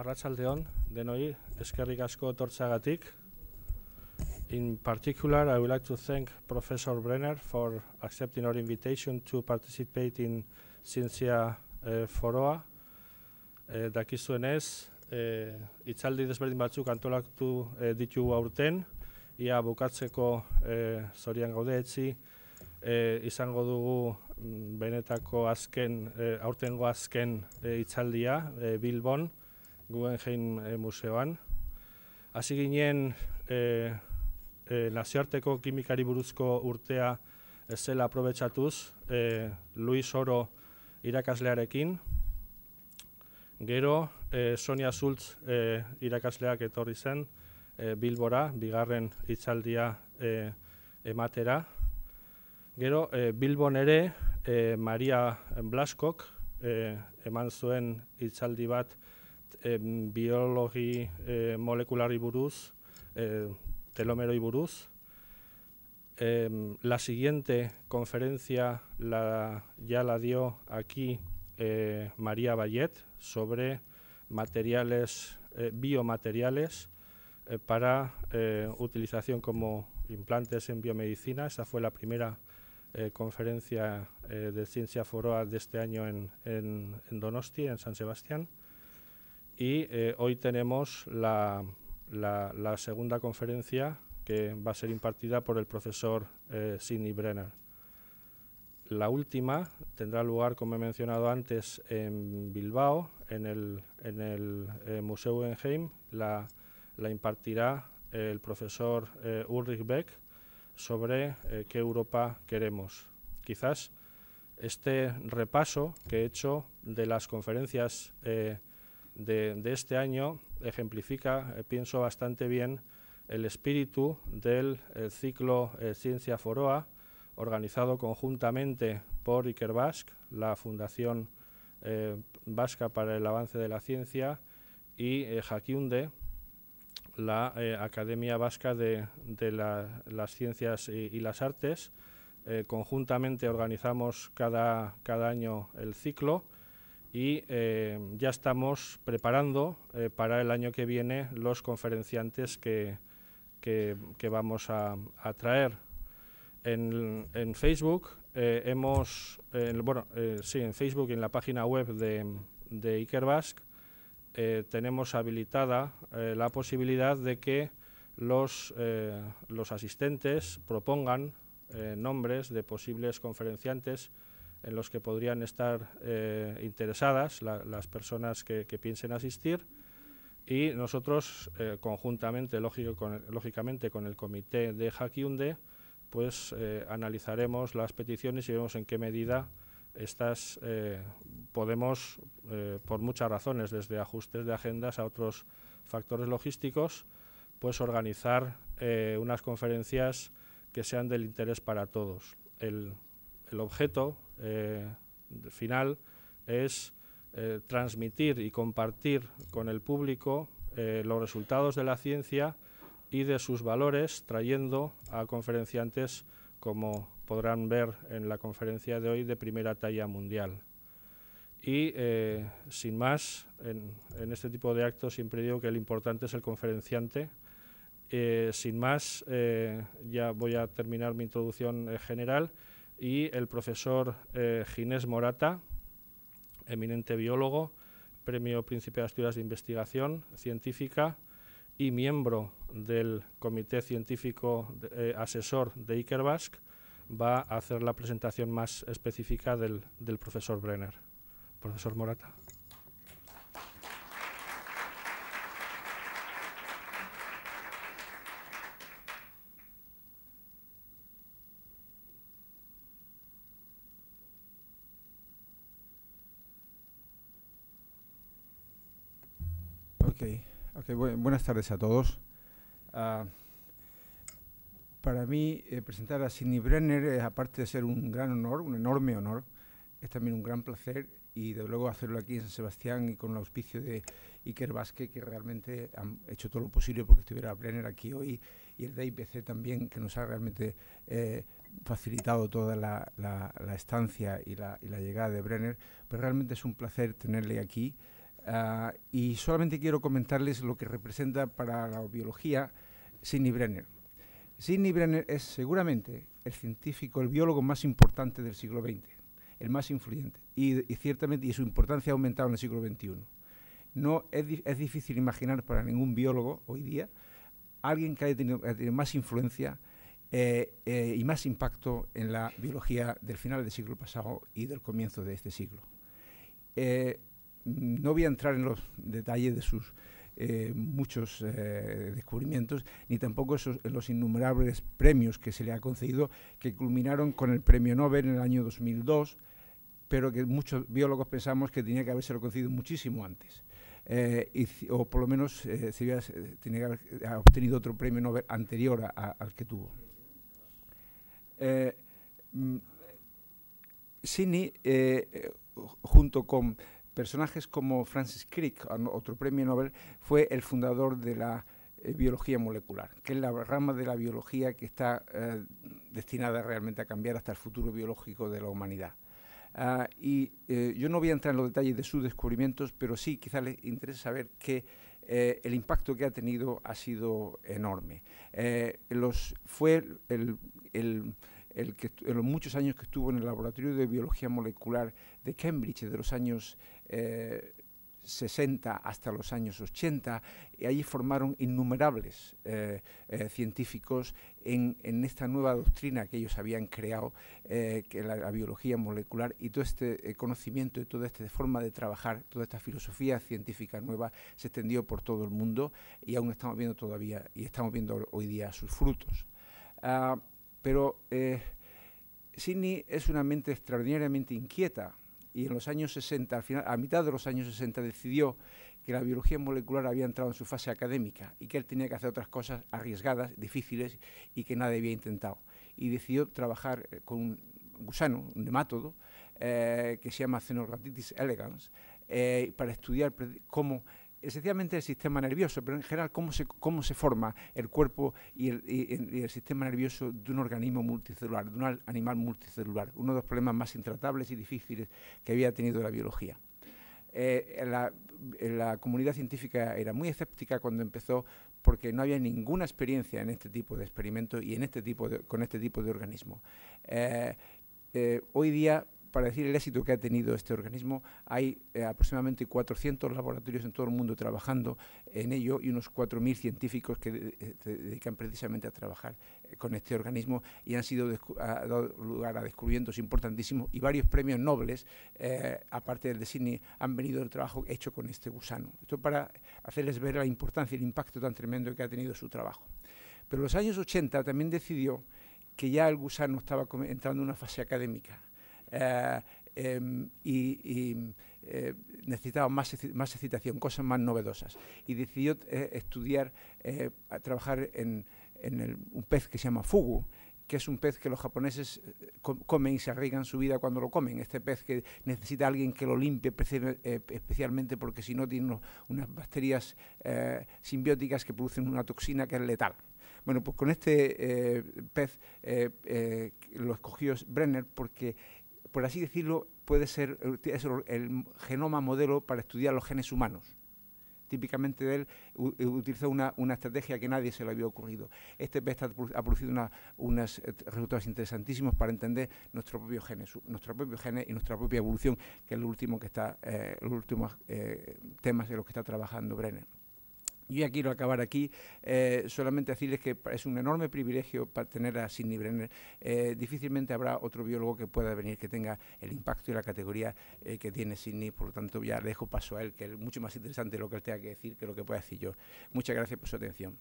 Arratsaldeon denoi eskerrik asko etortzagatik. In particular, I would like to thank Professor Brenner for accepting our invitation to participate in Cientzia eh, Foroa. Eh, dakizuenez, eh, itzaldi desberdin batzuk antolatu eh, ditugu aurten, ia bukatzeko eh, zorian gaude etzi, eh, izango dugu mm, benetako azken, aurtengo azken eh, itzaldia Bilbon, Guggenheim e, Museoan. Hasi ginen e, e, nazioarteko kimikari buruzko urtea zela aprobetsatuz e, Luis Oro irakaslearekin. Gero e, Sonia Zultz e, irakasleak etorri zen e, Bilbora, bigarren hitzaldia e, ematera. Gero e, Bilbon ere e, Maria Blaskok e, eman zuen hitzaldi bat, Em, eh, molecular y buruz, eh, telómero y buruz. Em, la siguiente conferencia la, ya la dio aquí eh, María Vallet sobre materiales, biomateriales para utilización como implantes en biomedicina. Esa fue la primera conferencia de Ciencia Foroa de este año en, en Donosti, en San Sebastián. Y eh, hoy tenemos la, segunda conferencia que va a ser impartida por el profesor eh, Sidney Brenner. La última tendrá lugar, como he mencionado antes, en Bilbao, en el, eh, Museo Enheim. La, impartirá el profesor Ulrich Beck sobre qué Europa queremos. Quizás este repaso que he hecho de las conferencias de, este año ejemplifica, eh, pienso, bastante bien el espíritu del eh, ciclo eh, Ciencia Foroa, organizado conjuntamente por Basque, la Fundación Vasca para el Avance de la Ciencia, y Jaquiunde, la Academia Vasca de, las Ciencias y, las Artes. conjuntamente organizamos cada año el ciclo y eh, ya estamos preparando eh, para el año que viene los conferenciantes que, que, vamos a, traer. En, en Facebook eh, hemos, bueno, sí, en Facebook y en la página web de, de Iker tenemos habilitada la posibilidad de que los, los asistentes propongan nombres de posibles conferenciantes en los que podrían estar eh, interesadas las personas que, piensen asistir y nosotros eh, conjuntamente, lógicamente con el comité de Hakiunde, pues eh, analizaremos las peticiones y vemos en qué medida estas podemos, por muchas razones, desde ajustes de agendas a otros factores logísticos, pues organizar unas conferencias que sean del interés para todos. El el objeto eh, final es eh, transmitir y compartir con el público eh, los resultados de la ciencia y de sus valores, trayendo a conferenciantes, como podrán ver en la conferencia de hoy, de primera talla mundial. Y sin más, en, este tipo de actos siempre digo que lo importante es el conferenciante. sin más, ya voy a terminar mi introducción general y el profesor eh, Ginés Morata, eminente biólogo, Premio Príncipe de Asturias de Investigación Científica y miembro del Comité Científico eh, Asesor de Ikerbask, va a hacer la presentación más específica del, del profesor Brenner. Profesor Morata. buenas tardes a todos. Ah, para mí, eh, presentar a Sidney Brenner, eh, aparte de ser un gran honor, un enorme honor, es también un gran placer y de luego hacerlo aquí en San Sebastián y con el auspicio de Iker Vázquez, que realmente han hecho todo lo posible porque estuviera Brenner aquí hoy, y el de IPC también, que nos ha realmente eh, facilitado toda la, estancia y la, y la, llegada de Brenner. Pero realmente es un placer tenerle aquí. Ah, y solamente quiero comentarles lo que representa para la biología Sidney Brenner. Sidney Brenner es seguramente el científico, el biólogo más importante del siglo XX, el más influyente, y, ciertamente y su importancia ha aumentado en el siglo XXI. No es, es difícil imaginar para ningún biólogo hoy día alguien que haya tenido, más influencia eh, eh, y más impacto en la biología del final del siglo pasado y del comienzo de este siglo. Eh, Mm, no voy a entrar en los detalles de sus eh, muchos eh, descubrimientos, ni tampoco en los innumerables premios que se le ha concedido, que culminaron con el premio Nobel en el año 2002, pero que muchos biólogos pensamos que tenía que haberse lo concedido muchísimo antes. Eh, o por lo menos se había, obtenido otro premio Nobel anterior al que tuvo. Mm, junto con Personajes como Francis Crick, otro premio Nobel, fue el fundador de la eh, biología molecular, que es la rama de la biología que está eh, destinada realmente a cambiar hasta el futuro biológico de la humanidad. Ah, y eh, yo no voy a entrar en los detalles de sus descubrimientos, pero sí quizás les interese saber que el impacto que ha tenido ha sido enorme. fue el, en los muchos años que estuvo en el Laboratorio de Biología Molecular de Cambridge, de los años 60 eh, hasta los años 80, y allí formaron innumerables eh, eh, científicos en, esta nueva doctrina que ellos habían creado, que la, la, biología molecular y todo este conocimiento y toda esta forma de trabajar, toda esta filosofía científica nueva se extendió por todo el mundo y aún estamos viendo todavía y estamos viendo hoy día sus frutos. Ah, pero eh, Sidney es una mente extraordinariamente inquieta y en los años 60, al final, a mitad de los años 60, decidió que la biología molecular había entrado en su fase académica y que él tenía que hacer otras cosas arriesgadas, difíciles y que nadie había intentado. Y decidió trabajar eh, con un gusano, un nemátodo, eh, que se llama Cenorratitis elegans, eh, para estudiar cómo esencialmente el sistema nervioso, pero en general cómo se, cómo se forma el cuerpo y el, sistema nervioso de un organismo multicelular, de un animal multicelular, uno de los problemas más intratables y difíciles que había tenido la biología. Eh, la, comunidad científica era muy escéptica cuando empezó porque no había ninguna experiencia en este tipo de experimentos y en este tipo con este tipo de organismo. Eh, eh, hoy día para decir el éxito que ha tenido este organismo, hay eh, aproximadamente 400 laboratorios en todo el mundo trabajando en ello y unos 4.000 científicos que eh, se dedican precisamente a trabajar eh, con este organismo y han sido dado lugar a descubrimientos importantísimos y varios premios nobles, aparte del de Sydney, han venido del trabajo hecho con este gusano. Esto para hacerles ver la importancia y el impacto tan tremendo que ha tenido su trabajo. Pero en los años 80 también decidió que ya el gusano estaba entrando en una fase académica eh, em, y, eh, necesitaba más, más excitación, cosas más novedosas. Y decidió eh, estudiar, trabajar en, un pez que se llama fugu, que es un pez que los japoneses comen y se arriesgan su vida cuando lo comen. Este pez que necesita alguien que lo limpie especialmente porque si no tiene unas bacterias simbióticas que producen una toxina que es letal. Bueno, pues con este pez lo escogió Brenner porque por así decirlo, puede ser eh, el genoma modelo para estudiar los genes humanos. Típicamente él eh, utilizó una, una estrategia que nadie se le había ocurrido. Este pest ha producido unas unos eh, resultados interesantísimos para entender nuestro propio genes, nuestro propio genes y nuestra propia evolución, que es el último que está, los últimos temas en los que está trabajando Brenner. Yo ya quiero acabar aquí, eh, solamente decirles que es un enorme privilegio para tener a Sidney Brenner. Eh, difícilmente habrá otro biólogo que pueda venir que tenga el impacto y la categoría eh, que tiene Sidney, por lo tanto ya le dejo paso a él, que es mucho más interesante lo que él tenga que decir que lo que pueda decir yo. Muchas gracias por su atención.